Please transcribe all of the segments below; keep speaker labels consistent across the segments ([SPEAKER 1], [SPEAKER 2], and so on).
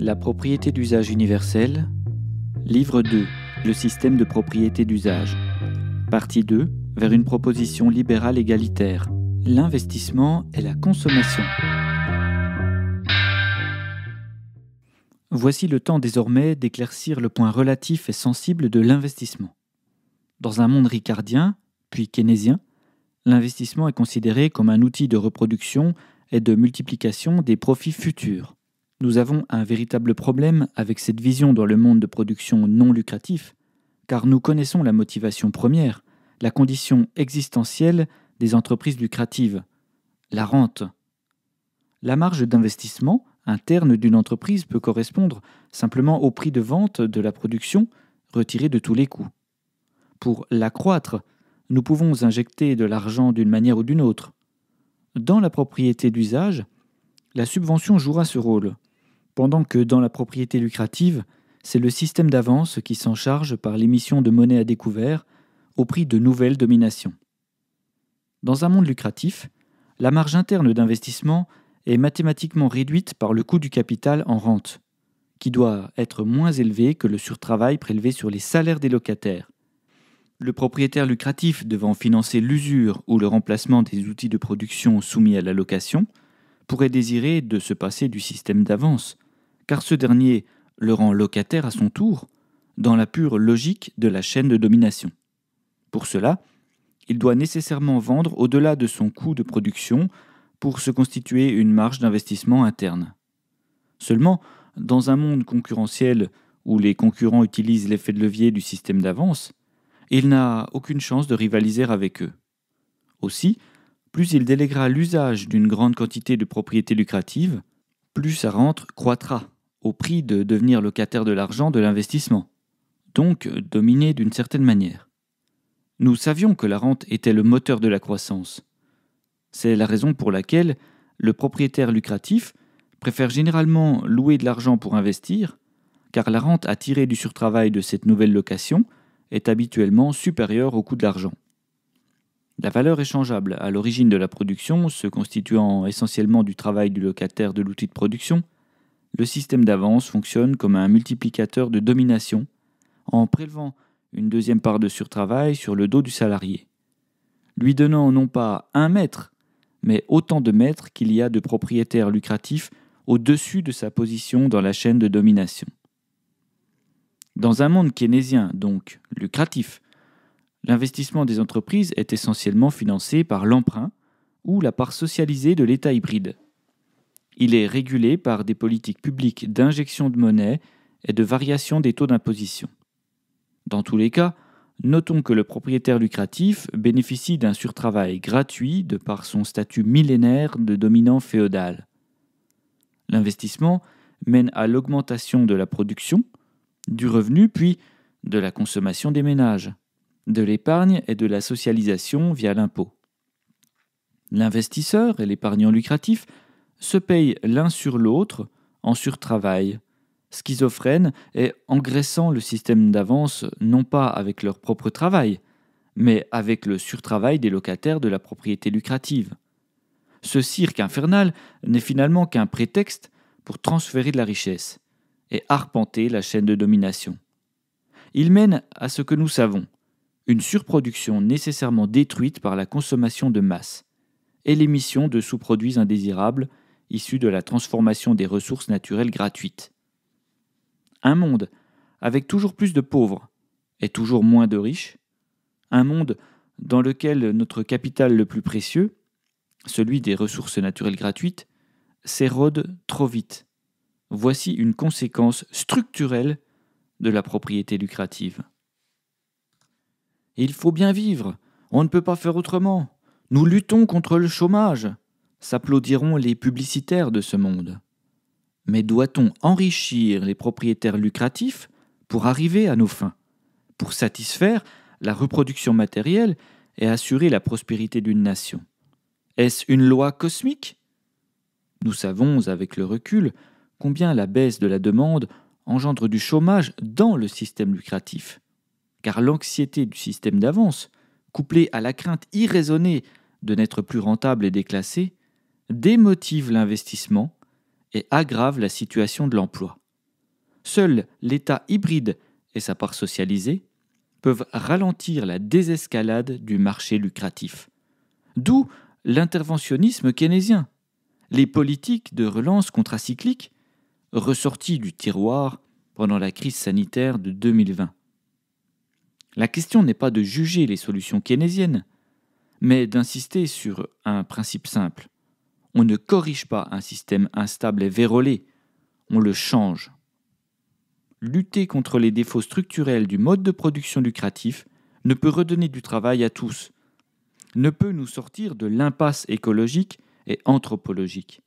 [SPEAKER 1] La propriété d'usage universel. Livre 2. Le système de propriété d'usage. Partie 2. Vers une proposition libérale égalitaire. L'investissement et la consommation. Voici le temps désormais d'éclaircir le point relatif et sensible de l'investissement. Dans un monde ricardien, puis keynésien, l'investissement est considéré comme un outil de reproduction et de multiplication des profits futurs. Nous avons un véritable problème avec cette vision dans le monde de production non lucratif, car nous connaissons la motivation première, la condition existentielle des entreprises lucratives, la rente. La marge d'investissement interne d'une entreprise peut correspondre simplement au prix de vente de la production retiré de tous les coûts. Pour l'accroître, nous pouvons injecter de l'argent d'une manière ou d'une autre. Dans la propriété d'usage, la subvention jouera ce rôle. Pendant que dans la propriété lucrative, c'est le système d'avance qui s'en charge par l'émission de monnaie à découvert au prix de nouvelles dominations. Dans un monde lucratif, la marge interne d'investissement est mathématiquement réduite par le coût du capital en rente, qui doit être moins élevé que le surtravail prélevé sur les salaires des locataires. Le propriétaire lucratif devant financer l'usure ou le remplacement des outils de production soumis à la location pourrait désirer de se passer du système d'avance, car ce dernier le rend locataire à son tour, dans la pure logique de la chaîne de domination. Pour cela, il doit nécessairement vendre au-delà de son coût de production pour se constituer une marge d'investissement interne. Seulement, dans un monde concurrentiel où les concurrents utilisent l'effet de levier du système d'avance, il n'a aucune chance de rivaliser avec eux. Aussi, plus il déléguera l'usage d'une grande quantité de propriétés lucratives, plus sa rente croîtra au prix de devenir locataire de l'argent de l'investissement, donc dominé d'une certaine manière. Nous savions que la rente était le moteur de la croissance. C'est la raison pour laquelle le propriétaire lucratif préfère généralement louer de l'argent pour investir, car la rente attirée du surtravail de cette nouvelle location est habituellement supérieure au coût de l'argent. La valeur échangeable à l'origine de la production, se constituant essentiellement du travail du locataire de l'outil de production, le système d'avance fonctionne comme un multiplicateur de domination en prélevant une deuxième part de surtravail sur le dos du salarié, lui donnant non pas un mètre, mais autant de mètres qu'il y a de propriétaires lucratifs au-dessus de sa position dans la chaîne de domination. Dans un monde keynésien, donc lucratif, l'investissement des entreprises est essentiellement financé par l'emprunt ou la part socialisée de l'État hybride. Il est régulé par des politiques publiques d'injection de monnaie et de variation des taux d'imposition. Dans tous les cas, notons que le propriétaire lucratif bénéficie d'un surtravail gratuit de par son statut millénaire de dominant féodal. L'investissement mène à l'augmentation de la production, du revenu puis de la consommation des ménages, de l'épargne et de la socialisation via l'impôt. L'investisseur et l'épargnant lucratif se payent l'un sur l'autre en surtravail, schizophrènes et engraissant le système d'avance non pas avec leur propre travail, mais avec le surtravail des locataires de la propriété lucrative. Ce cirque infernal n'est finalement qu'un prétexte pour transférer de la richesse et arpenter la chaîne de domination. Il mène à ce que nous savons, une surproduction nécessairement détruite par la consommation de masse et l'émission de sous-produits indésirables Issu de la transformation des ressources naturelles gratuites. Un monde avec toujours plus de pauvres et toujours moins de riches, un monde dans lequel notre capital le plus précieux, celui des ressources naturelles gratuites, s'érode trop vite. Voici une conséquence structurelle de la propriété lucrative. Il faut bien vivre, on ne peut pas faire autrement. Nous luttons contre le chômage, s'applaudiront les publicitaires de ce monde. Mais doit-on enrichir les propriétaires lucratifs pour arriver à nos fins, pour satisfaire la reproduction matérielle et assurer la prospérité d'une nation Est-ce une loi cosmique Nous savons, avec le recul, combien la baisse de la demande engendre du chômage dans le système lucratif, car l'anxiété du système d'avance, couplée à la crainte irraisonnée de n'être plus rentable et déclassé, démotive l'investissement et aggrave la situation de l'emploi. Seul l'État hybride et sa part socialisée peuvent ralentir la désescalade du marché lucratif. D'où l'interventionnisme keynésien. Les politiques de relance contracyclique ressorties du tiroir pendant la crise sanitaire de 2020. La question n'est pas de juger les solutions keynésiennes, mais d'insister sur un principe simple. On ne corrige pas un système instable et vérolé, on le change. Lutter contre les défauts structurels du mode de production lucratif ne peut redonner du travail à tous, ne peut nous sortir de l'impasse écologique et anthropologique.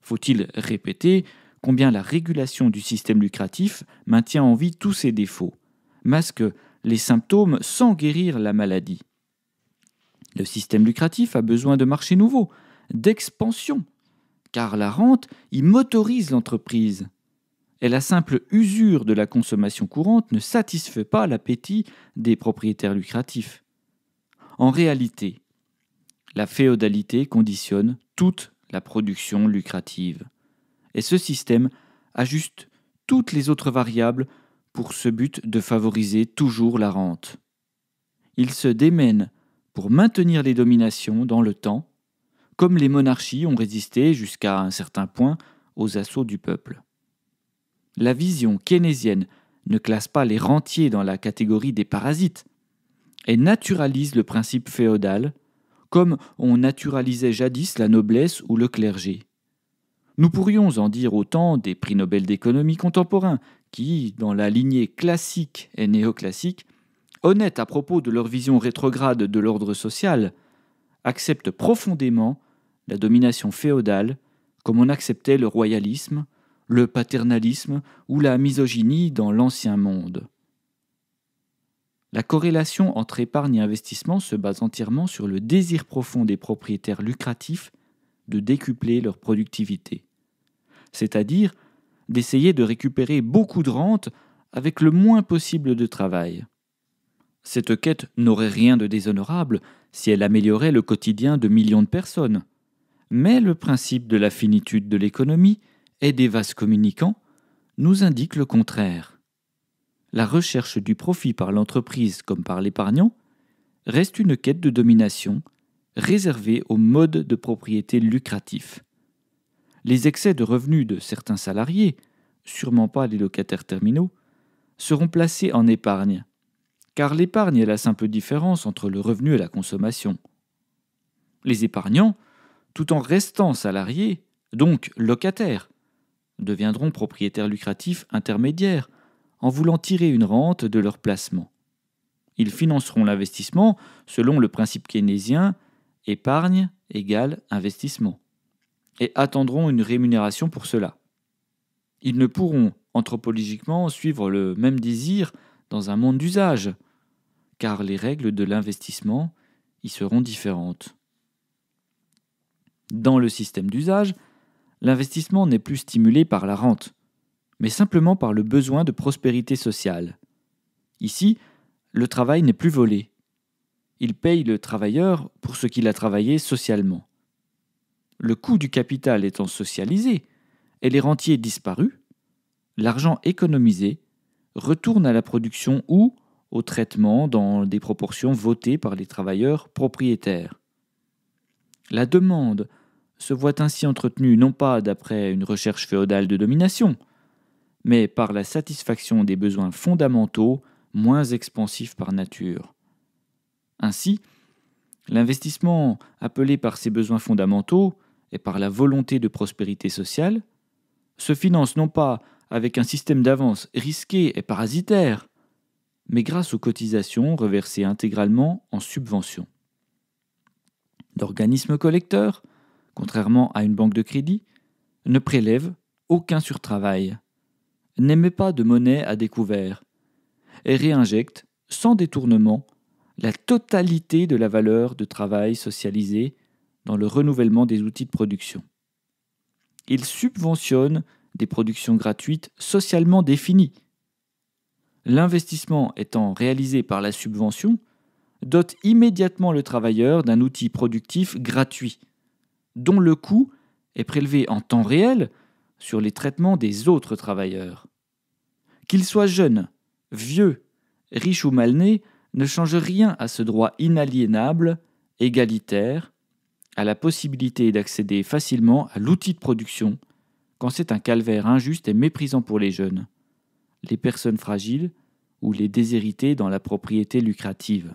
[SPEAKER 1] Faut-il répéter combien la régulation du système lucratif maintient en vie tous ses défauts, masque les symptômes sans guérir la maladie. Le système lucratif a besoin de marchés nouveaux, d'expansion, car la rente y motorise l'entreprise. Et la simple usure de la consommation courante ne satisfait pas l'appétit des propriétaires lucratifs. En réalité, la féodalité conditionne toute la production lucrative. Et ce système ajuste toutes les autres variables pour ce but de favoriser toujours la rente. Il se démène pour maintenir les dominations dans le temps comme les monarchies ont résisté jusqu'à un certain point aux assauts du peuple. La vision keynésienne ne classe pas les rentiers dans la catégorie des parasites, et naturalise le principe féodal, comme on naturalisait jadis la noblesse ou le clergé. Nous pourrions en dire autant des prix Nobel d'économie contemporains, qui, dans la lignée classique et néoclassique, honnêtes à propos de leur vision rétrograde de l'ordre social, acceptent profondément la domination féodale, comme on acceptait le royalisme, le paternalisme ou la misogynie dans l'Ancien Monde. La corrélation entre épargne et investissement se base entièrement sur le désir profond des propriétaires lucratifs de décupler leur productivité, c'est-à-dire d'essayer de récupérer beaucoup de rentes avec le moins possible de travail. Cette quête n'aurait rien de déshonorable si elle améliorait le quotidien de millions de personnes, mais le principe de la finitude de l'économie et des vases communicants nous indique le contraire. La recherche du profit par l'entreprise comme par l'épargnant reste une quête de domination réservée aux modes de propriété lucratifs. Les excès de revenus de certains salariés, sûrement pas les locataires terminaux, seront placés en épargne, car l'épargne est la simple différence entre le revenu et la consommation. Les épargnants tout en restant salariés, donc locataires, deviendront propriétaires lucratifs intermédiaires, en voulant tirer une rente de leur placement. Ils financeront l'investissement selon le principe keynésien épargne égale investissement, et attendront une rémunération pour cela. Ils ne pourront, anthropologiquement, suivre le même désir dans un monde d'usage, car les règles de l'investissement y seront différentes. Dans le système d'usage, l'investissement n'est plus stimulé par la rente, mais simplement par le besoin de prospérité sociale. Ici, le travail n'est plus volé. Il paye le travailleur pour ce qu'il a travaillé socialement. Le coût du capital étant socialisé et les rentiers disparus, l'argent économisé retourne à la production ou au traitement dans des proportions votées par les travailleurs propriétaires. La demande se voit ainsi entretenu non pas d'après une recherche féodale de domination, mais par la satisfaction des besoins fondamentaux moins expansifs par nature. Ainsi, l'investissement appelé par ces besoins fondamentaux et par la volonté de prospérité sociale se finance non pas avec un système d'avance risqué et parasitaire, mais grâce aux cotisations reversées intégralement en subventions. D'organismes collecteurs, contrairement à une banque de crédit, ne prélève aucun surtravail, n'émet pas de monnaie à découvert et réinjecte, sans détournement, la totalité de la valeur de travail socialisée dans le renouvellement des outils de production. Il subventionne des productions gratuites socialement définies. L'investissement étant réalisé par la subvention, dote immédiatement le travailleur d'un outil productif gratuit dont le coût est prélevé en temps réel sur les traitements des autres travailleurs. Qu'ils soient jeunes, vieux, riches ou malnés, ne change rien à ce droit inaliénable, égalitaire, à la possibilité d'accéder facilement à l'outil de production, quand c'est un calvaire injuste et méprisant pour les jeunes, les personnes fragiles ou les déshérités dans la propriété lucrative.